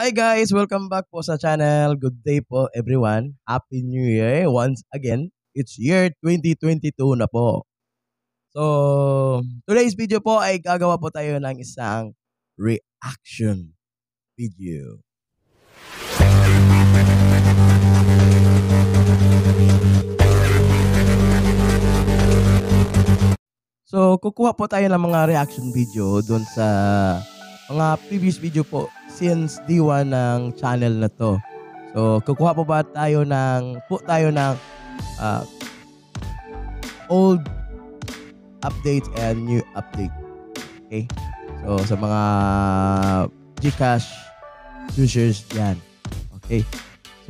Hi guys! Welcome back po sa channel. Good day po everyone. Happy New Year once again. It's year 2022 na po. So, today's video po ay gagawa po tayo ng isang reaction video. So, kukuha po tayo ng mga reaction video doon sa mga previous video po since D1 ng channel na to. So, kukuha po ba tayo ng, po tayo ng uh, old update and new update. Okay? So, sa mga Gcash users dyan. Okay?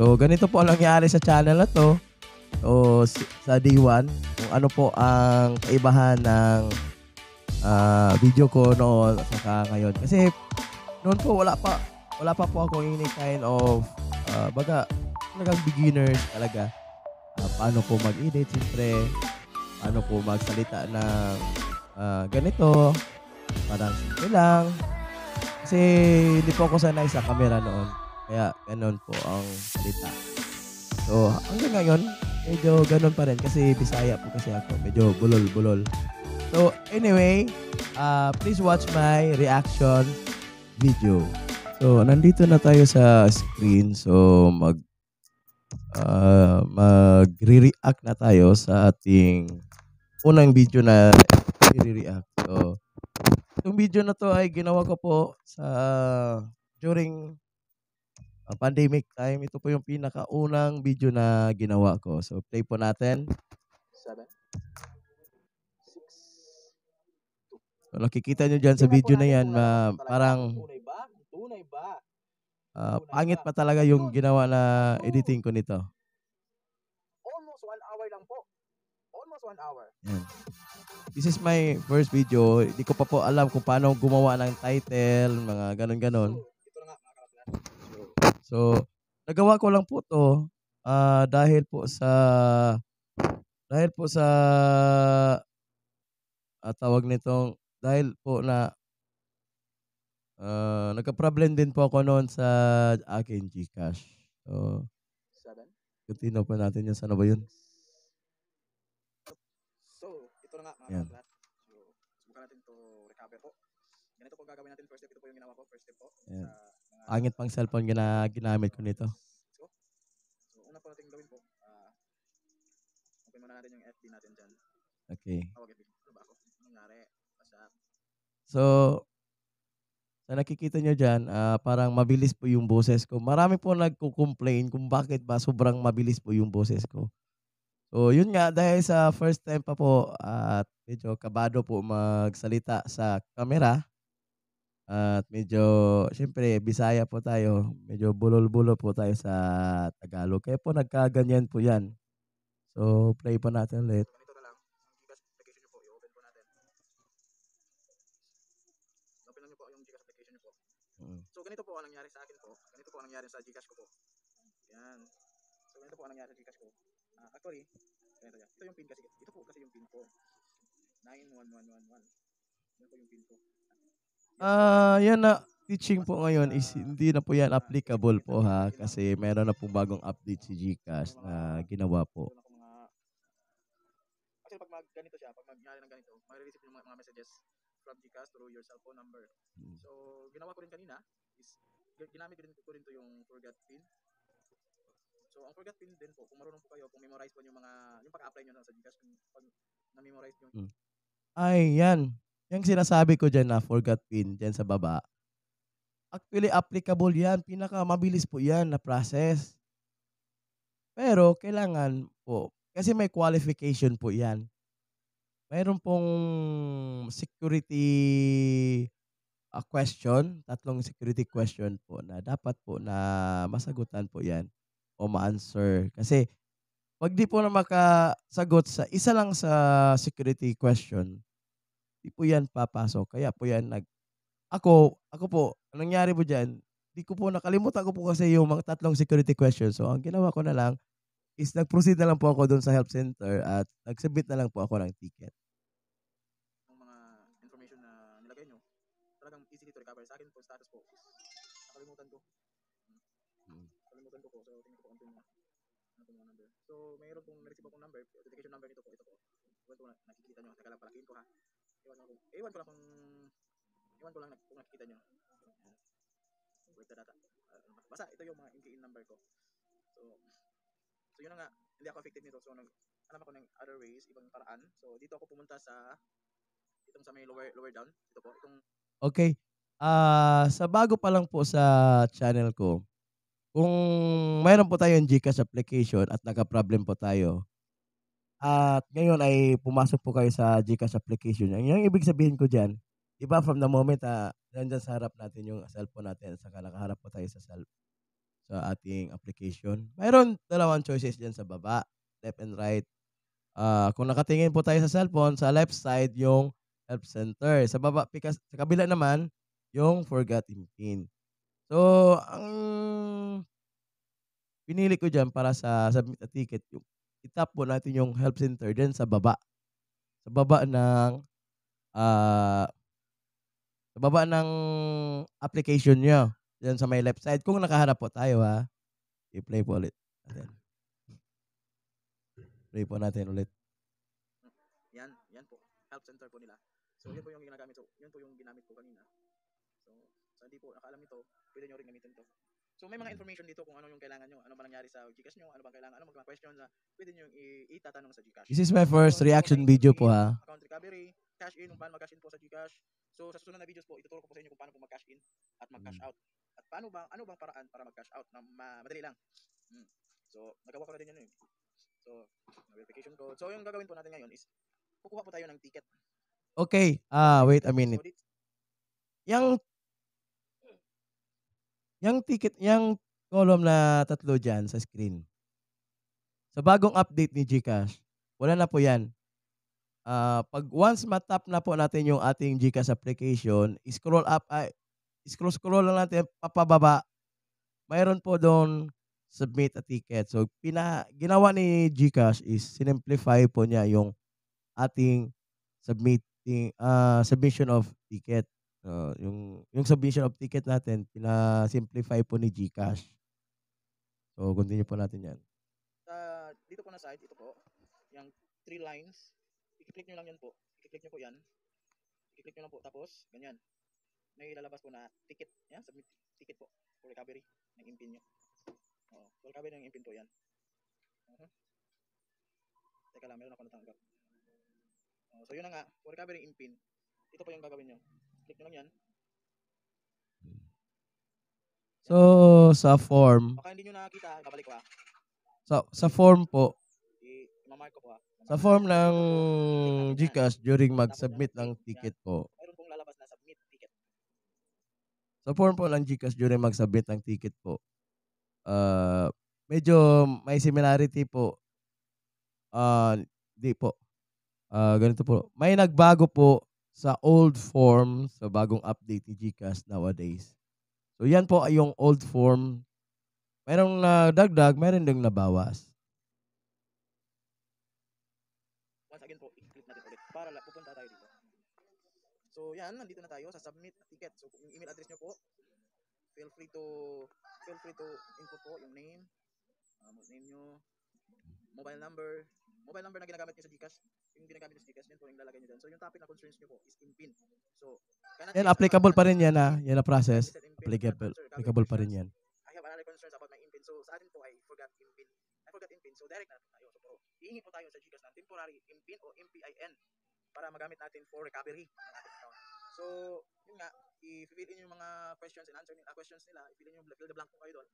So, ganito po ang nangyari sa channel na to. So, sa D1, kung ano po ang kaibahan ng uh, video ko no saka ngayon. Kasi noon po wala pa wala pa po ako any kind of uh, baga talagang beginner talaga. Uh, paano po mag-edit, siyempre. Paano po magsalita ng uh, ganito. Parang simple lang. Kasi hindi po ako sanay sa camera noon. Kaya ganun po ang salita. So hanggang ngayon, medyo ganun pa rin kasi Bisaya po kasi ako. Medyo bulol-bulol. So, anyway, uh, please watch my reaction video. So, nandito na tayo sa screen. So, mag uh, magre-react na tayo sa ating unang video na i-react. So, itong video na to ay ginawa ko po sa during uh, pandemic time. Ito po yung pinakaunang video na ginawa ko. So, play po natin. Seven. So, nakikita nyo dyan sa video na yan, ma, parang uh, pangit pa talaga yung ginawa na editing ko nito. Almost one hour lang po. Almost one hour. Yan. This is my first video. Hindi ko pa po alam kung paano gumawa ng title, mga ganun ganon So, nagawa ko lang po to uh, dahil po sa dahil po sa uh, tawag nitong dahil po na uh, nagka-problem din po ako noon sa akin GCash. So, continue po natin yan. Sana ba yun? So, ito na nga mga Yan. So, subukan natin to recover po. Ganito po gagawin natin first step. Ito po yung ginawa ko first step po. Yan. Sa mga- Angit pang cellphone gina ginamit ko nito. So, so una po natin gawin po. ah, open muna natin yung FB natin dyan. Okay. Tawag FB. Ano ba ako? nangyari? So, sa nakikita nyo dyan, uh, parang mabilis po yung boses ko. Marami po nagko-complain kung bakit ba sobrang mabilis po yung boses ko. So, yun nga, dahil sa first time pa po at uh, medyo kabado po magsalita sa camera, at medyo, syempre, Bisaya po tayo. Medyo bulol-bulol po tayo sa Tagalog. Kaya po nagkaganyan po yan. So, play pa natin ulit. nangyari sa Gcash ko po. Yan. So ganito po ang nangyari sa Gcash ko. Uh, actually, ganito yan. Ito yung pin kasi. Ito po kasi yung pin ko. 91111. Ito po yung pin ko. Ah, uh, yan na teaching po ngayon is ah. hindi na po yan applicable po ha kasi meron na po bagong update si GCash na ginawa po. Kasi pag mag ganito siya, pag magyari ng ganito, magre-receive yung mga messages from GCash through your cellphone number. Hmm. So, ginawa ko rin kanina, is ginamit ko din ko rin to yung forgot pin. So ang forgot pin din po, kung marunong po kayo, kung memorize po yung mga, yung pag-apply nyo na sa Gcash, kung pag na-memorize yung... Mm. Ay, yan. Yung sinasabi ko dyan na forgot pin, dyan sa baba. Actually, applicable yan. Pinaka mabilis po yan na process. Pero, kailangan po, kasi may qualification po yan. Mayroon pong security a question, tatlong security question po na dapat po na masagutan po yan o ma-answer. Kasi pag di po na makasagot sa isa lang sa security question, di po yan papasok. Kaya po yan nag... Ako, ako po, anong nangyari po dyan, di ko po nakalimutan ko po kasi yung mga tatlong security question. So, ang ginawa ko na lang is nag-proceed na lang po ako doon sa help center at nag-submit na lang po ako ng ticket. So, mayroon pong na akong number, authentication number nito po, ito po. Iwan ko lang, nakikita nyo, taga lang palakihin ko ha. Iwan ko, iwan ko lang kung, iwan ko lang kung nakikita nyo. Wait the data. Uh, basta, ito yung mga in number ko. So, so yun na nga, hindi ako affected nito. So, nag, alam ako ng other ways, ibang paraan. So, dito ako pumunta sa, itong sa may lower, lower down. Dito po, itong... Okay. Ah, uh, sa bago pa lang po sa channel ko, kung mayroon po tayong GCash application at nagka-problem po tayo, at ngayon ay pumasok po kayo sa GCash application. Ang yung ibig sabihin ko dyan, di ba from the moment na ah, nandyan sa harap natin yung cellphone natin, saka nakaharap po tayo sa cellphone sa ating application. Mayroon dalawang choices dyan sa baba, left and right. Ah, kung nakatingin po tayo sa cellphone, sa left side yung help center. Sa baba, pikas, sa kabila naman, yung forgotten pin. So, ang pinili ko dyan para sa submit a ticket, yung itap po natin yung help center dyan sa baba. Sa baba ng uh, sa baba ng application nyo. Dyan sa may left side. Kung nakaharap po tayo ha. I-play po ulit. Natin. Play po natin ulit. Yan, yan po. Help center po nila. So, yun po yung ginagamit. So, yun po yung ginamit ko kanina sa hindi po nakaalam nito, pwede nyo rin gamitin ito. So may mga mm. information dito kung ano yung kailangan nyo, ano ba nangyari sa Gcash nyo, ano ba kailangan, ano mga questions na pwede nyo itatanong sa Gcash. This is my first so, reaction video po ha. Account recovery, cash in, kung paano mag-cash in po sa Gcash. So sa susunod na videos po, ituturo ko po sa inyo kung paano po mag-cash in at mag-cash mm. out. At paano bang, ano bang paraan para mag-cash out na ma- madali lang. Mm. So nagawa ko na din yan eh. So, verification code. So yung gagawin po natin ngayon is kukuha po tayo ng ticket. Okay. Ah, wait a minute. Yung yung ticket, yung column na tatlo dyan sa screen. Sa bagong update ni GCash, wala na po yan. Uh, pag once matap na po natin yung ating GCash application, scroll up, uh, scroll scroll lang natin papababa. Mayroon po doon submit a ticket. So pina ginawa ni GCash is sinimplify po niya yung ating submitting uh, submission of ticket. Oo, ah, yung yung submission of ticket natin, pina-simplify po ni GCash. So, continue po natin yan. Uh, dito po na site, ito po, yung three lines, i-click nyo lang yan po. I-click nyo po yan. I-click nyo lang po. Tapos, ganyan. May lalabas po na ticket. Yan, submit ticket po for recovery ng impin nyo. Oo, for recovery ng impin po yan. Uh-huh. Teka lang, meron ako natanggap. Oh, so, yun na nga. For recovery impin. Ito po yung gagawin nyo. Click lang yan. So, sa form. Baka hindi nyo nakakita. Kabalik ko ah. Sa, sa form po. I-mark ko po ah. Sa form ng GCash during mag-submit ng ticket po. Mayroon pong lalabas na submit ticket. Sa form po ng GCash during mag-submit ng ticket po. Uh, medyo may similarity po. Uh, di po. Uh, ganito po. May nagbago po sa old form sa bagong update ni GCash nowadays. So yan po ay yung old form. Merong na dagdag, meron ding nabawas. Once again po, i-click natin ulit para pupunta tayo dito. So yan, nandito na tayo sa submit ticket. So yung email address nyo po, feel free to feel free to input po yung name, um, name nyo, mobile number, mobile number na ginagamit niyo sa Gcash, yung ginagamit niyo sa Gcash, yun po yung lalagay niyo doon. So yung topic na concerns niyo po is in PIN. So, yan applicable pa rin yan na, ah. yan na process. Applicable, applicable pa rin yan. I have another concerns about my in PIN. So sa atin po, I forgot in PIN. I forgot in PIN. So direct na po tayo. So, iingi po tayo sa Gcash ng temporary in PIN o MPIN para magamit natin for recovery So, yun nga, i-fill in yung mga questions and answer uh, questions nila, i-fill in yung fill the blank po kayo doon.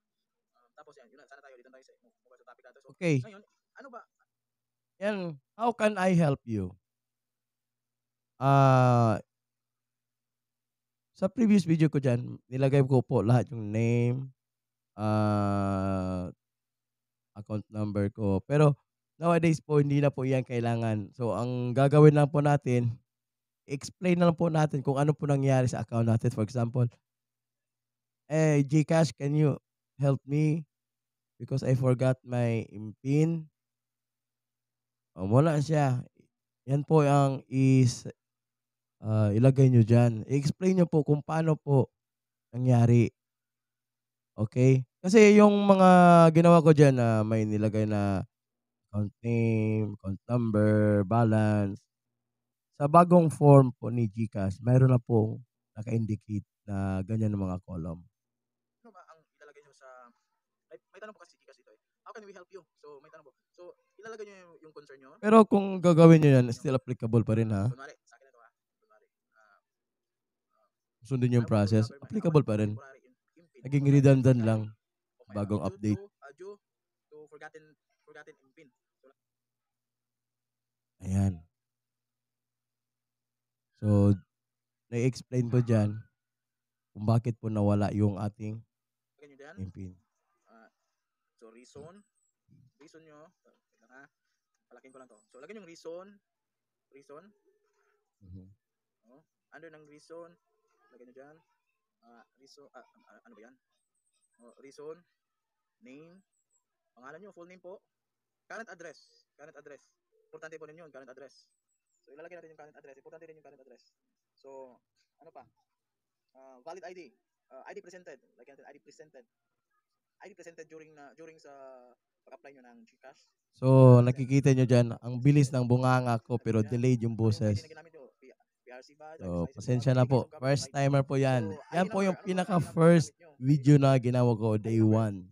Um, tapos yan, yun na, sana tayo, dito tayo sa, mobile sa topic natin. So, okay. ngayon, ano ba, And how can I help you? Uh, sa previous video ko dyan, nilagay ko po lahat yung name, uh, account number ko. Pero nowadays po, hindi na po yan kailangan. So, ang gagawin lang po natin, explain na lang po natin kung ano po nangyari sa account natin. For example, eh, Gcash, can you help me? Because I forgot my PIN. Um, wala siya. Yan po ang is uh, ilagay nyo dyan. I-explain nyo po kung paano po nangyari. Okay? Kasi yung mga ginawa ko dyan na uh, may nilagay na account name, account number, balance. Sa bagong form po ni GCash, mayroon na po naka-indicate na ganyan ng mga column. Ano ba ang ilalagay nyo sa... May, may tanong po kasi si GCash dito eh. How can we help you? So may tanong po talaga yung, yung concern nyo. Pero kung gagawin nyo yan, still applicable pa rin ha? Kunwari, sa akin ito ha. Kunwari, uh, uh, Sundin yung process. Applicable pa rin. Naging redundant lang. Bagong ah, update. Due to forgotten, forgotten impin. Ayan. So, na-explain po dyan kung bakit po nawala yung ating impin. Uh, so, reason, reason nyo, Ha? Palakin ko lang to. So, lagyan yung reason. Reason. Mm-hmm. Oh, under ng reason. Lagyan nyo dyan. Uh, reason. Uh, ano ba yan? Oh, reason. Name. Pangalan nyo. Full name po. Current address. Current address. Importante po ninyo yun. Current address. So, ilalagay natin yung current address. Importante rin yung current address. So, ano pa? Uh, valid ID. Uh, ID presented. Lagyan natin ID presented. ID presented during na during sa pag-apply nyo ng GCash. So, nakikita nyo dyan, ang bilis ng bunganga ko pero delayed yung boses. So, pasensya ano na po. First timer po yan. Yan po yung ano pinaka-first video na ginawa ko, day one.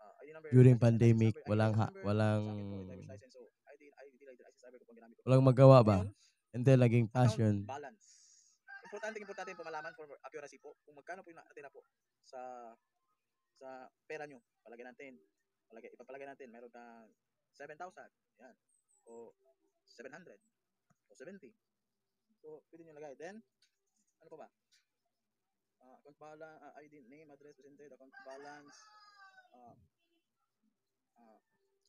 Ah, during pandemic, walang ha, walang walang magawa ba? And then, naging passion. Importante, importante po malaman for accuracy po kung magkano po yung natira po sa sa pera nyo. Palagay natin, palagay, ipapalagay natin, meron kang 7,000, yan, o 700, o 70. So, pwede nyo lagay. Then, ano pa ba? Uh, account balance, uh, ah, ID, name, address, presented, account balance, uh, uh,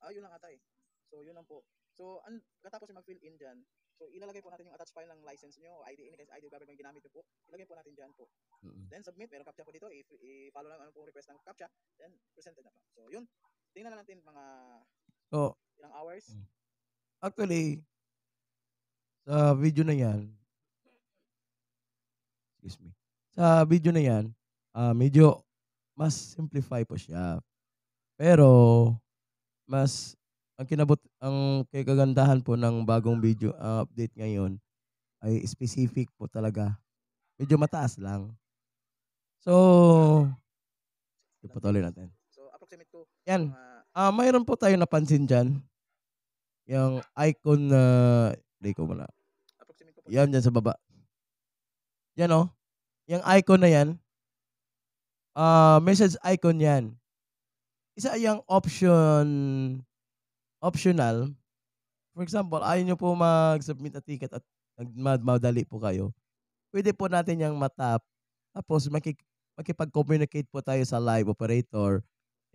ah, yun lang ata eh. So, yun lang po. So, an, katapos mag-fill in dyan, So ilalagay po natin yung attached file ng license niyo, ID any ID government ginamit nyo po. Ilagay po natin diyan po. Mm-hmm. Then submit, meron captcha po dito. If i-follow lang ano po request ng captcha, then presented na po. So yun, tingnan na natin mga oh. ilang hours. Mm. Actually, sa video na yan, excuse me, sa video na yan, uh, medyo mas simplify po siya. Pero, mas ang kinabot ang kay kagandahan po ng bagong video uh, update ngayon ay specific po talaga. Medyo mataas lang. So, ipatuloy natin. So, approximate to. Yan. Uh, mayroon po tayo napansin diyan. Yung icon na, uh, hindi ko muna. Approximate po. Yan, dyan sa baba. Yan o. Oh. Yung icon na yan. Uh, message icon yan. Isa yung option optional. For example, ayaw nyo po mag-submit na ticket at madali po kayo. Pwede po natin yung matap. Tapos makik- makipag-communicate po tayo sa live operator.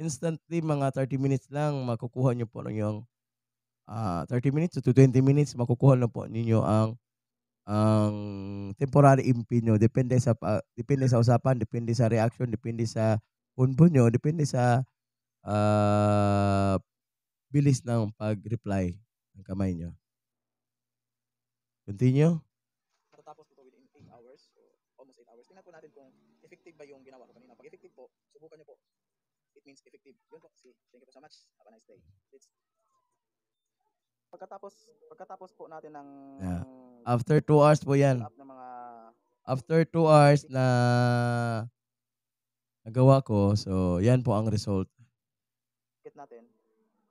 Instantly, mga 30 minutes lang, makukuha nyo po ng yung uh, 30 minutes to 20 minutes, makukuha na po ninyo ang ang temporary MP nyo. Depende sa, uh, depende sa usapan, depende sa reaction, depende sa punbo nyo, depende sa uh, bilis ng pag-reply ng kamay nyo. Continue. Matatapos po within 8 hours, almost 8 hours. Tingnan po natin kung effective ba yung ginawa ko kanina. Pag effective po, subukan nyo po. It means effective. Yun po. si. thank you so much. Have a nice day. It's... Pagkatapos, pagkatapos po natin ng... Yeah. After 2 hours po yan. Mga... After 2 hours na nagawa ko, so yan po ang result. Kit natin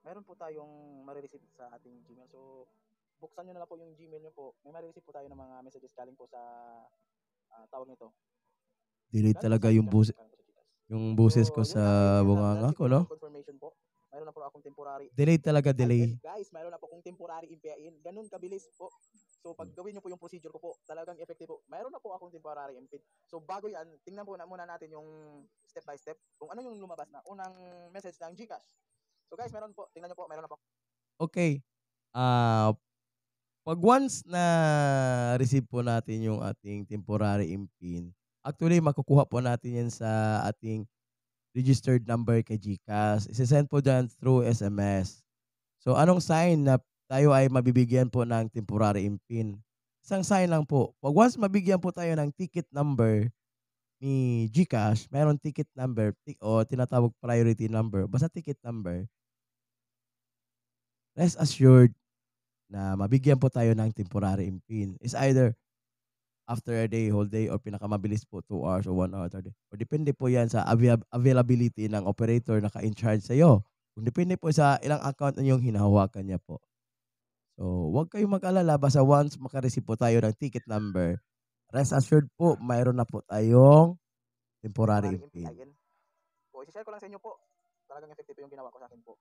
meron po tayong marireceive sa ating Gmail. So, buksan nyo na lang po yung Gmail nyo po. May marireceive po tayo ng mga messages galing po sa uh, tawag nito. Delete talaga yung boses yung boses ko so, sa bunganga ko, no? Confirmation po. Mayroon na po akong temporary. Delay talaga, delay. And guys, mayroon na po akong temporary MPIN. Ganun kabilis po. So, pag gawin niyo po yung procedure ko po, talagang effective po. Mayroon na po akong temporary MPIN. So, bago yan, tingnan po na muna natin yung step by step kung ano yung lumabas na unang message ng Gcash. So guys, meron po. Tingnan niyo po, meron na po. Okay. Ah, uh, pag once na receive po natin yung ating temporary impin, actually makukuha po natin yan sa ating registered number kay GCash. Isesend po dyan through SMS. So anong sign na tayo ay mabibigyan po ng temporary impin? Isang sign lang po. Pag once mabigyan po tayo ng ticket number ni GCash, mayroon ticket number o tinatawag priority number. Basta ticket number, rest assured na mabigyan po tayo ng temporary impin. It's either after a day, whole day, or pinakamabilis po 2 hours or 1 hour. day. Or depende po yan sa availability ng operator na ka-in-charge sa'yo. Kung depende po sa ilang account na ninyong hinahawakan niya po. So, huwag kayong mag-alala. Basta once makareceive po tayo ng ticket number, rest assured po, mayroon na po tayong temporary impin. Po, isi-share ko lang sa inyo po. Talagang effective yung ginawa ko sa akin po.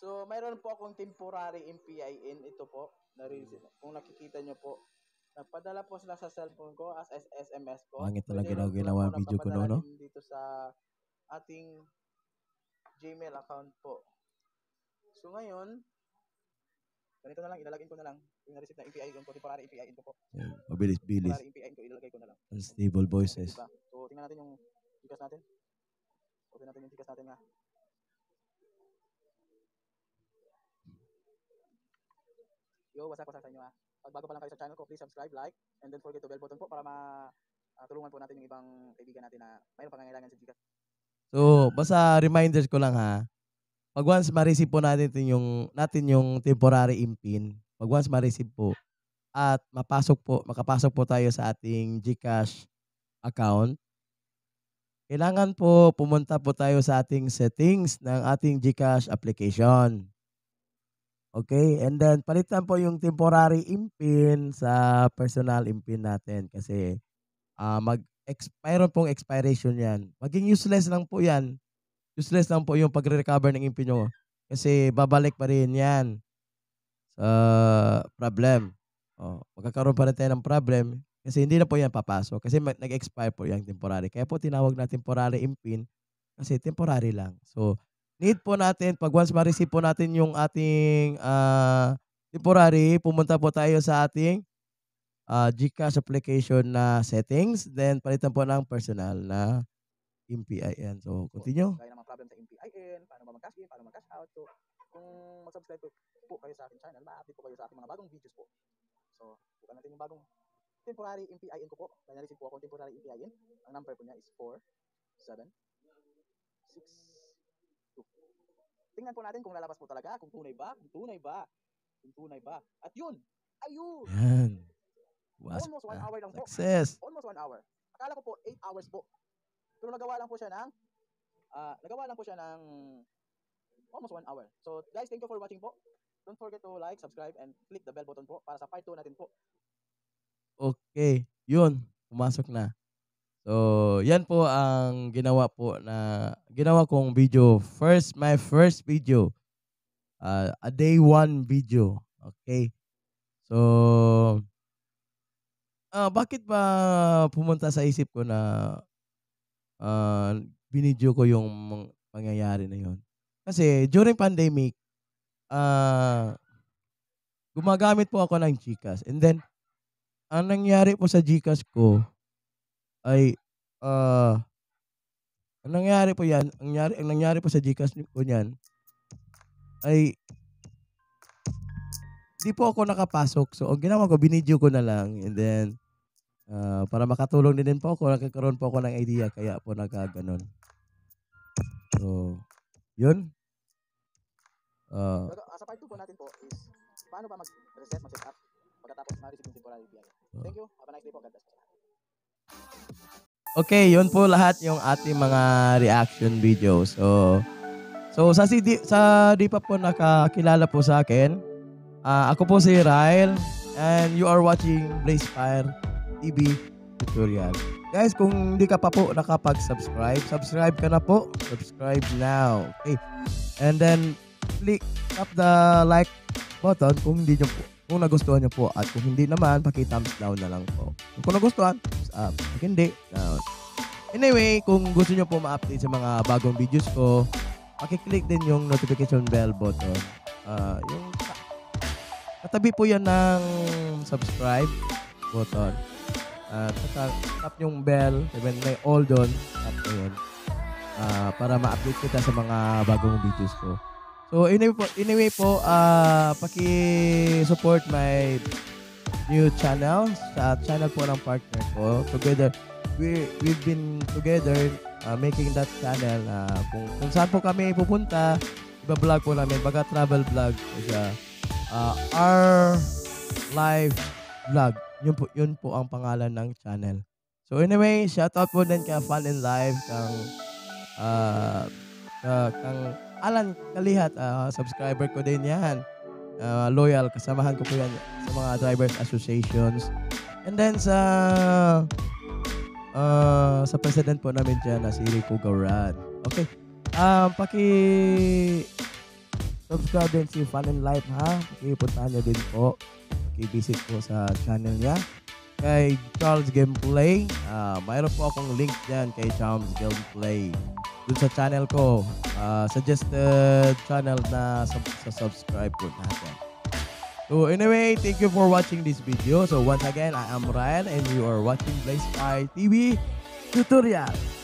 So, mayroon po akong temporary MPIN. Ito po. Narilis, mm. Kung nakikita nyo po, nagpadala po sila sa cellphone ko as, SMS po. Ang ito lang ginawa, ginawa video ko no, Dito sa ating Gmail account po. So, ngayon, ganito na lang, ilalagay ko na lang. Yung na-receive na API ko, temporary API ko po. mabilis, bilis. Temporary API ko, ilalagay ko na lang. Unstable voices. Diba? So, tingnan natin yung tikas natin. Open natin yung tikas natin nga. Yo, what's up, what's up sa inyo ha. Ah? At bago pa lang kayo sa channel ko, please subscribe, like, and then forget to bell button po para ma uh, tulungan po natin yung ibang kaibigan natin na mayroon pangangailangan sa Gcash. So, basta reminders ko lang ha. Pag once ma-receive po natin yung natin yung temporary impin, pag once ma-receive po at mapasok po, makapasok po tayo sa ating GCash account, kailangan po pumunta po tayo sa ating settings ng ating GCash application. Okay, and then palitan po yung temporary impin sa personal impin natin kasi uh, mag mayroon pong expiration yan. Maging useless lang po yan. Useless lang po yung pagre-recover ng impin nyo kasi babalik pa rin yan sa problem. O, oh, magkakaroon pa rin tayo ng problem kasi hindi na po yan papasok kasi nag-expire po yung temporary. Kaya po tinawag na temporary impin kasi temporary lang. So, need po natin, pag once ma-receive po natin yung ating uh, temporary, pumunta po tayo sa ating uh, GCash application na settings, then palitan po ng personal na MPIN. So, continue. Kaya naman problem sa MPIN, paano ba mag-cash in, paano mag-cash out. So, kung mag-subscribe po, kayo sa ating channel, ma-update po kayo sa ating mga bagong videos po. So, bukan natin yung bagong temporary MPIN ko po. Kaya na-receive po ako temporary MPIN. Ang number po niya is 4, 7, 6, tingnan po natin kung lalabas po talaga, kung tunay ba, kung tunay ba, kung tunay ba. At yun, ayun. Was, Almost one hour lang success. po. Almost one hour. Akala ko po, eight hours po. Pero nagawa lang po siya ng, uh, nagawa lang po siya ng almost one hour. So guys, thank you for watching po. Don't forget to like, subscribe, and click the bell button po para sa part 2 natin po. Okay, yun. Pumasok na. So, yan po ang ginawa po na ginawa kong video. First, my first video. Uh, a day one video. Okay? So, uh, bakit ba pumunta sa isip ko na uh, binidyo ko yung pangyayari na yon? Kasi during pandemic, uh, gumagamit po ako ng Gcash. And then, ang nangyari po sa Gcash ko, ay uh, ang nangyari po yan, ang nangyari, ang nangyari po sa Gcash po niyan ay di po ako nakapasok. So, ang ginawa ko, binidyo ko na lang. And then, uh, para makatulong din, din po ako, nakakaroon po ako ng idea. Kaya po nagkaganon. So, yun. Uh, Pero uh, sa part 2 po natin po is, paano ba mag-reset, mag-set up pagkatapos na-receive yung temporary biyaya. Thank you. Have a nice day po. God bless Okay, yun po lahat yung ating mga reaction video. So, so sa, si, sa di pa po nakakilala po sa akin, uh, ako po si Ryle and you are watching Blaze Fire TV tutorial. Guys, kung hindi ka pa po nakapag-subscribe, subscribe ka na po. Subscribe now. Okay. And then, click tap the like button kung hindi nyo po kung nagustuhan niyo po at kung hindi naman, paki-thumbs down na lang po. Kung nagustuhan, thumbs up. Kung hindi, down. Anyway, kung gusto niyo po ma-update sa mga bagong videos ko, paki-click din yung notification bell button. Uh, yung katabi po yan ng subscribe button. At uh, tap yung bell, even may all done, tap yun. Uh, para ma-update kita sa mga bagong videos ko. So anyway po, anyway po uh, paki-support my new channel sa channel po ng partner ko. Together, we, we've been together uh, making that channel uh, kung, kung saan po kami pupunta, iba-vlog po namin, baga travel vlog siya. Uh, our live vlog. Yun po, yun po ang pangalan ng channel. So anyway, shout out po din kay Fun and Live kang uh, uh, kang Alan Kalihat, uh, subscriber ko din yan. Uh, loyal, kasamahan ko po yan sa mga drivers associations. And then sa uh, sa president po namin dyan na si Rico Gauran. Okay. Um, paki subscribe din si Fun and Life ha. Pakipuntahan niyo din po. Pakivisit po sa channel niya kay Charles Gameplay. Uh, mayroon po akong link dyan kay Charles Gameplay. Dun sa channel ko, uh, suggested channel na sub sa subscribe po natin. So anyway, thank you for watching this video. So once again, I am Ryan and you are watching Blaze TV Tutorial.